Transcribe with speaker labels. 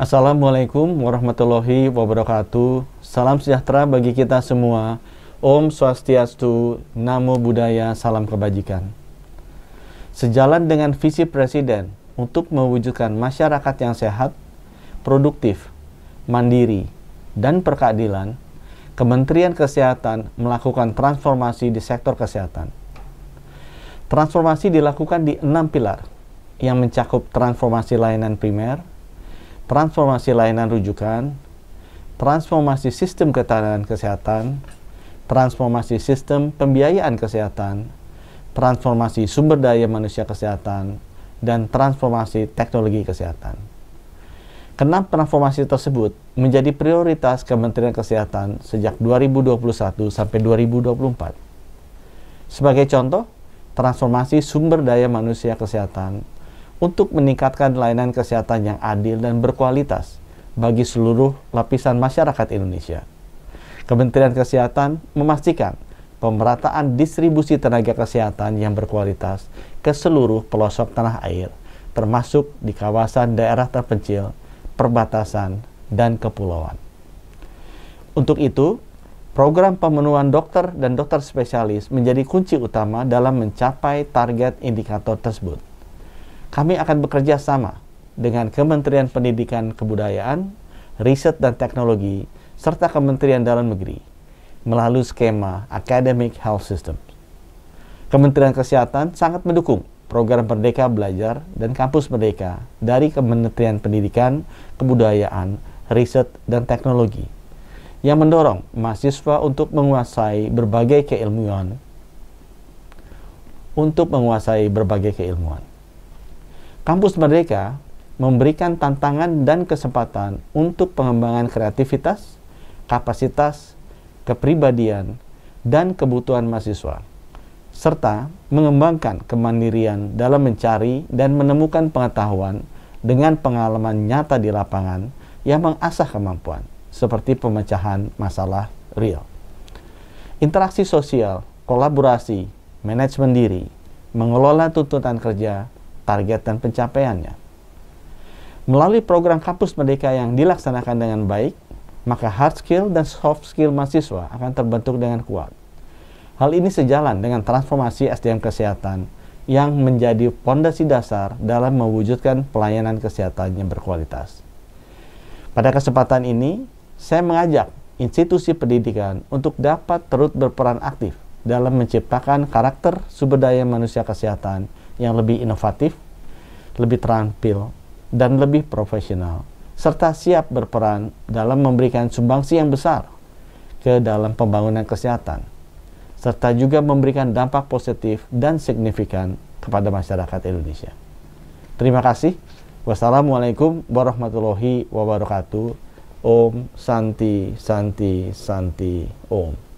Speaker 1: Assalamualaikum warahmatullahi wabarakatuh. Salam sejahtera bagi kita semua. Om Swastiastu, Namo Buddhaya, Salam Kebajikan. Sejalan dengan visi Presiden untuk mewujudkan masyarakat yang sehat, produktif, mandiri, dan perkeadilan, Kementerian Kesehatan melakukan transformasi di sektor kesehatan. Transformasi dilakukan di enam pilar yang mencakup transformasi layanan primer, transformasi layanan rujukan, transformasi sistem ketahanan kesehatan, transformasi sistem pembiayaan kesehatan, transformasi sumber daya manusia kesehatan, dan transformasi teknologi kesehatan. Kenapa transformasi tersebut menjadi prioritas Kementerian Kesehatan sejak 2021 sampai 2024? Sebagai contoh, transformasi sumber daya manusia kesehatan untuk meningkatkan layanan kesehatan yang adil dan berkualitas bagi seluruh lapisan masyarakat Indonesia. Kementerian Kesehatan memastikan pemerataan distribusi tenaga kesehatan yang berkualitas ke seluruh pelosok tanah air, termasuk di kawasan daerah terpencil, perbatasan, dan kepulauan. Untuk itu, program pemenuhan dokter dan dokter spesialis menjadi kunci utama dalam mencapai target indikator tersebut kami akan bekerja sama dengan Kementerian Pendidikan Kebudayaan, Riset dan Teknologi, serta Kementerian Dalam Negeri melalui skema Academic Health System. Kementerian Kesehatan sangat mendukung program Merdeka Belajar dan Kampus Merdeka dari Kementerian Pendidikan, Kebudayaan, Riset, dan Teknologi yang mendorong mahasiswa untuk menguasai berbagai keilmuan untuk menguasai berbagai keilmuan. Kampus Merdeka memberikan tantangan dan kesempatan untuk pengembangan kreativitas, kapasitas, kepribadian, dan kebutuhan mahasiswa, serta mengembangkan kemandirian dalam mencari dan menemukan pengetahuan dengan pengalaman nyata di lapangan yang mengasah kemampuan, seperti pemecahan masalah real. Interaksi sosial, kolaborasi, manajemen diri, mengelola tuntutan kerja, target dan pencapaiannya. Melalui program kampus merdeka yang dilaksanakan dengan baik, maka hard skill dan soft skill mahasiswa akan terbentuk dengan kuat. Hal ini sejalan dengan transformasi SDM kesehatan yang menjadi pondasi dasar dalam mewujudkan pelayanan kesehatan yang berkualitas. Pada kesempatan ini, saya mengajak institusi pendidikan untuk dapat terus berperan aktif dalam menciptakan karakter sumber daya manusia kesehatan yang lebih inovatif, lebih terampil, dan lebih profesional, serta siap berperan dalam memberikan sumbangsi yang besar ke dalam pembangunan kesehatan, serta juga memberikan dampak positif dan signifikan kepada masyarakat Indonesia. Terima kasih. Wassalamualaikum warahmatullahi wabarakatuh. Om Santi Santi Santi Om.